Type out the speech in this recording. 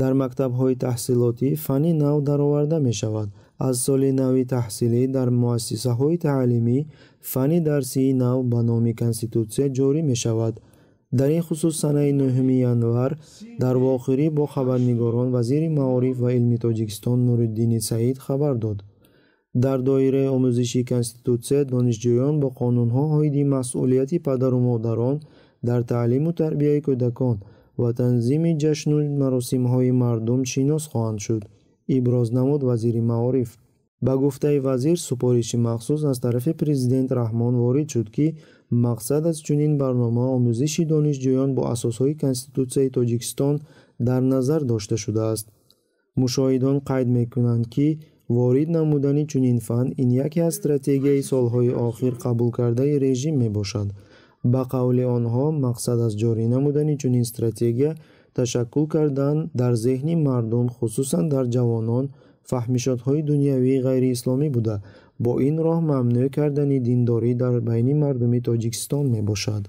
дар мактабҳои таҳсилотӣ фани нав дароварда мешавад аз соли нави таҳсилӣ дар муассисаҳои таълимӣ фани дарсии нав ба номи конститутсия ҷорӣ мешавад дар ин хусус санаи нӯҳуми январ дар вохӯрӣ бо хабарнигорон вазири маориф ва илми тоҷикистон нуриддини саид хабар дод дар доираи омӯзиши конститутсия донишҷӯён бо қонунҳо оиди масъулияти падару модарон дар таълиму тарбияи кӯдакон ва танзими ҷашну маросимҳои мардум шинос хоҳанд шуд иброз намуд вазири маориф ба гуфтаи вазир супориши махсус аз тарафи президент раҳмон ворид шуд ки мақсад аз чунин барнома омӯзиши донишҷӯён бо асосҳои конститутсияи тоҷикистон дар назар дошта шудааст мушоҳидон қайд мекунанд ки ворид намудани чунин фан ин яке аз стратегияи солҳои охир қабул кардаи режим мебошад ба қавли онҳо мақсад аз ҷорӣ намудани чунин стратегия ташаккул кардан дар зеҳни мардум хусусан дар ҷавонон фаҳмишотҳои дунявии ғайриисломӣ буда бо ин роҳ мамнӯъ кардани диндорӣ дар байни мардуми тоҷикистон мебошад